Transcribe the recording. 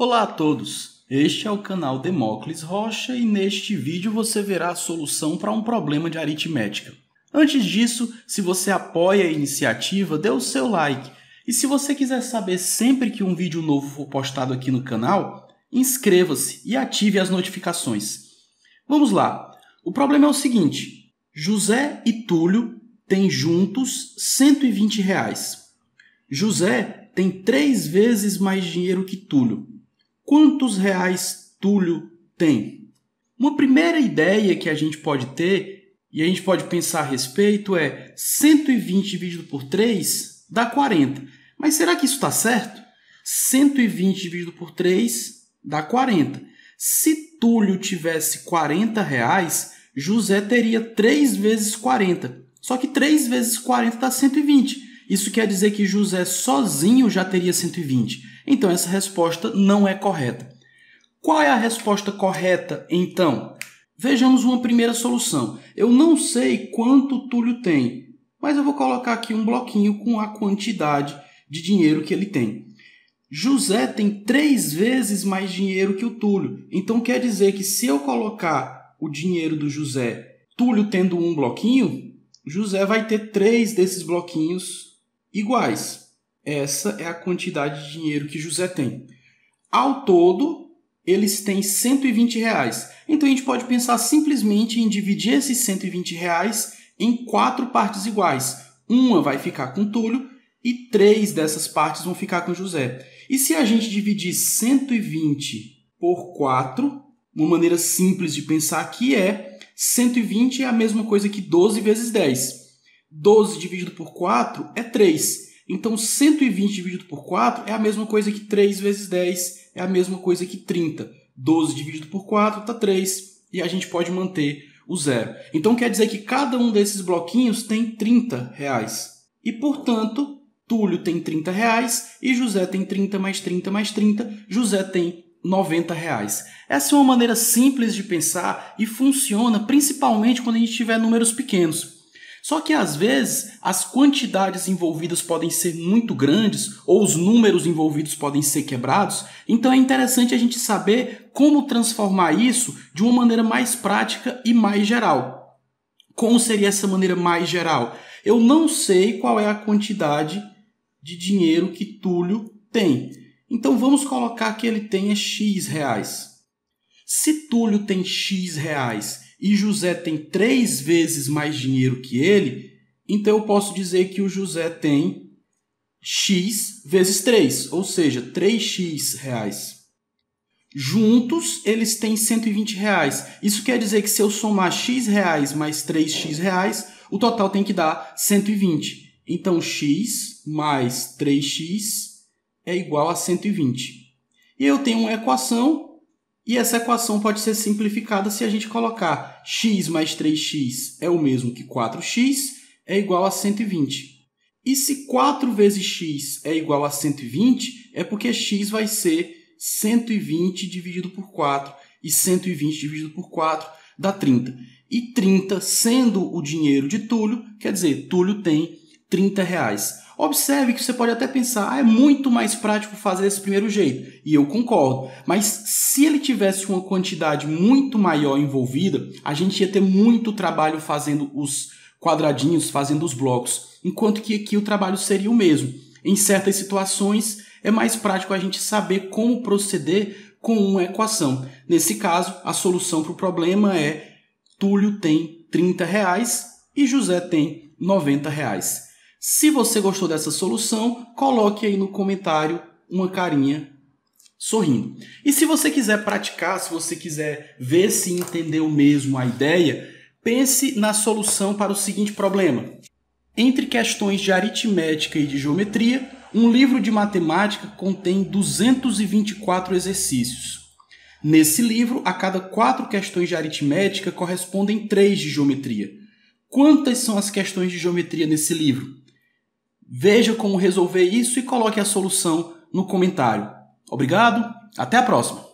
Olá a todos! Este é o canal Demócles Rocha e neste vídeo você verá a solução para um problema de aritmética. Antes disso, se você apoia a iniciativa, dê o seu like. E se você quiser saber sempre que um vídeo novo for postado aqui no canal, inscreva-se e ative as notificações. Vamos lá! O problema é o seguinte: José e Túlio têm juntos 120 reais. José tem três vezes mais dinheiro que Túlio, quantos reais Túlio tem? Uma primeira ideia que a gente pode ter e a gente pode pensar a respeito é 120 dividido por 3 dá 40. Mas será que isso está certo? 120 dividido por 3 dá 40. Se Túlio tivesse 40 reais, José teria 3 vezes 40. Só que 3 vezes 40 dá 120. Isso quer dizer que José sozinho já teria 120. Então essa resposta não é correta. Qual é a resposta correta então? Vejamos uma primeira solução. Eu não sei quanto Túlio tem, mas eu vou colocar aqui um bloquinho com a quantidade de dinheiro que ele tem. José tem três vezes mais dinheiro que o Túlio. Então quer dizer que se eu colocar o dinheiro do José, Túlio tendo um bloquinho, José vai ter três desses bloquinhos iguais. Essa é a quantidade de dinheiro que José tem. Ao todo, eles têm 120 reais. Então a gente pode pensar simplesmente em dividir esses 120 reais em quatro partes iguais. Uma vai ficar com Túlio e três dessas partes vão ficar com José. E se a gente dividir 120 por 4, uma maneira simples de pensar aqui é 120 é a mesma coisa que 12 vezes 10. 12 dividido por 4 é 3. Então 120 dividido por 4 é a mesma coisa que 3 vezes 10, é a mesma coisa que 30. 12 dividido por 4 dá 3, e a gente pode manter o zero. Então quer dizer que cada um desses bloquinhos tem 30 reais. E, portanto, Túlio tem 30 reais e José tem 30 mais 30 mais 30, José tem 90 reais. Essa é uma maneira simples de pensar e funciona principalmente quando a gente tiver números pequenos. Só que às vezes as quantidades envolvidas podem ser muito grandes ou os números envolvidos podem ser quebrados, então é interessante a gente saber como transformar isso de uma maneira mais prática e mais geral. Como seria essa maneira mais geral? Eu não sei qual é a quantidade de dinheiro que Túlio tem. Então vamos colocar que ele tenha X reais. Se Túlio tem X reais e José tem três vezes mais dinheiro que ele, então eu posso dizer que o José tem x vezes 3, ou seja, 3x reais. Juntos, eles têm 120 reais. Isso quer dizer que se eu somar x reais mais 3x reais, o total tem que dar 120. Então, x mais 3x é igual a 120. E eu tenho uma equação e essa equação pode ser simplificada se a gente colocar x mais 3x é o mesmo que 4x, é igual a 120. E se 4 vezes x é igual a 120, é porque x vai ser 120 dividido por 4, e 120 dividido por 4 dá 30. E 30, sendo o dinheiro de Túlio, quer dizer, Túlio tem 30 reais. Observe que você pode até pensar, ah, é muito mais prático fazer desse primeiro jeito, e eu concordo, mas se ele tivesse uma quantidade muito maior envolvida, a gente ia ter muito trabalho fazendo os quadradinhos, fazendo os blocos, enquanto que aqui o trabalho seria o mesmo. Em certas situações, é mais prático a gente saber como proceder com uma equação. Nesse caso, a solução para o problema é Túlio tem 30 reais e José tem 90 reais. Se você gostou dessa solução, coloque aí no comentário uma carinha sorrindo. E se você quiser praticar, se você quiser ver se entendeu mesmo a ideia, pense na solução para o seguinte problema. Entre questões de aritmética e de geometria, um livro de matemática contém 224 exercícios. Nesse livro, a cada quatro questões de aritmética correspondem três de geometria. Quantas são as questões de geometria nesse livro? Veja como resolver isso e coloque a solução no comentário. Obrigado, até a próxima!